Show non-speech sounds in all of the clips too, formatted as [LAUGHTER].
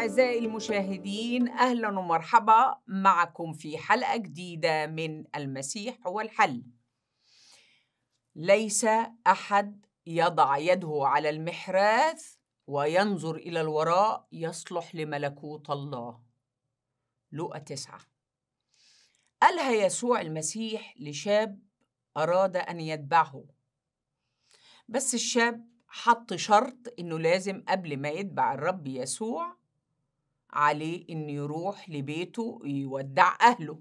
أعزائي المشاهدين أهلا ومرحبا معكم في حلقة جديدة من المسيح هو الحل ليس أحد يضع يده على المحراث وينظر إلى الوراء يصلح لملكوت الله لوقا تسعة قالها يسوع المسيح لشاب أراد أن يتبعه بس الشاب حط شرط إنه لازم قبل ما يتبع الرب يسوع عليه إنه يروح لبيته يودع أهله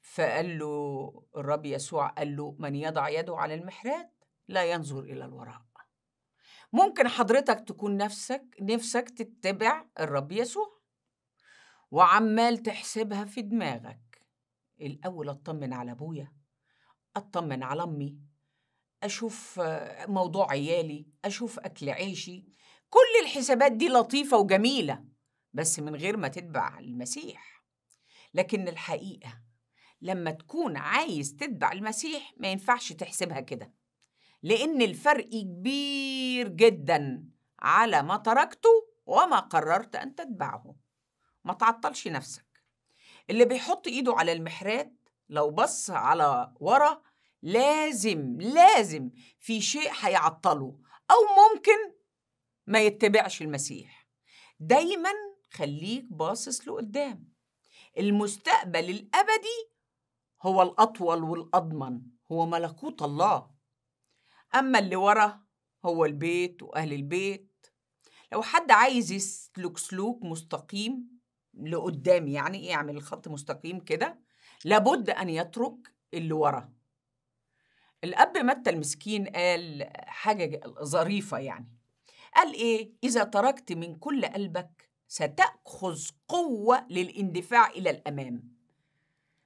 فقال له الرب يسوع قال له من يضع يده على المحراب لا ينظر إلى الوراء ممكن حضرتك تكون نفسك نفسك تتبع الرب يسوع وعمال تحسبها في دماغك الأول أطمن على أبويا أطمن على أمي أشوف موضوع عيالي أشوف أكل عيشي كل الحسابات دي لطيفة وجميلة بس من غير ما تتبع المسيح لكن الحقيقة لما تكون عايز تتبع المسيح ما ينفعش تحسبها كده لأن الفرق كبير جدا على ما تركته وما قررت أن تتبعه ما تعطلش نفسك اللي بيحط إيده على المحراب لو بص على ورا لازم لازم في شيء هيعطله أو ممكن ما يتبعش المسيح دايما خليك باصص لقدام المستقبل الابدي هو الاطول والاضمن هو ملكوت الله اما اللي ورا هو البيت واهل البيت لو حد عايز يسلك سلوك مستقيم لقدام يعني إيه يعمل خط مستقيم كده لابد ان يترك اللي ورا الاب متى المسكين قال حاجه ظريفه يعني قال ايه اذا تركت من كل قلبك ستأخذ قوة للاندفاع إلى الأمام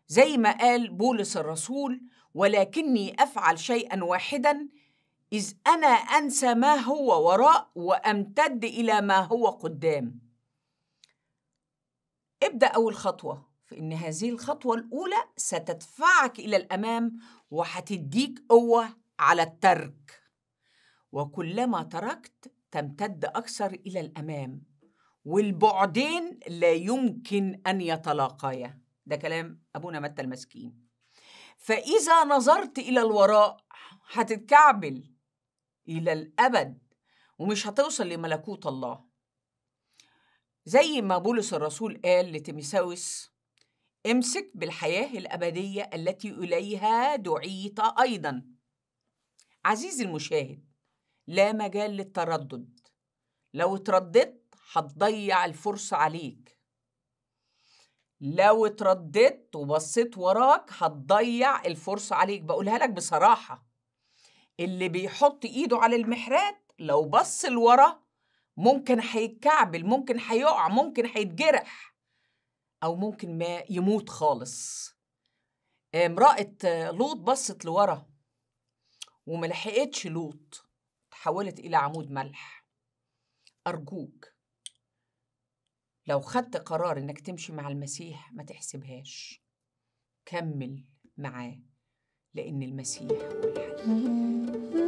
زي ما قال بولس الرسول ولكني أفعل شيئا واحدا إذ أنا أنسى ما هو وراء وأمتد إلى ما هو قدام ابدأ أول خطوة فإن هذه الخطوة الأولى ستدفعك إلى الأمام وحتديك قوة على الترك وكلما تركت تمتد أكثر إلى الأمام والبعدين لا يمكن أن يتلاقيا ده كلام أبونا متى المسكين فإذا نظرت إلى الوراء هتتكعبل إلى الأبد ومش هتوصل لملكوت الله زي ما بولس الرسول قال لتيميساوس امسك بالحياة الأبدية التي إليها دعيت أيضا عزيزي المشاهد لا مجال للتردد لو ترددت هتضيع الفرصة عليك لو اترددت وبصيت وراك هتضيع الفرصة عليك بقولها لك بصراحة اللي بيحط ايده على المحراب لو بص لورا ممكن هيتكعبل ممكن هيقع ممكن هيتجرح او ممكن ما يموت خالص امرأة لوط بصت لورا وملحقتش لوط تحولت إلى عمود ملح أرجوك لو خدت قرار انك تمشي مع المسيح ما تحسبهاش كمل معاه لان المسيح هو الحل [LAUGHS]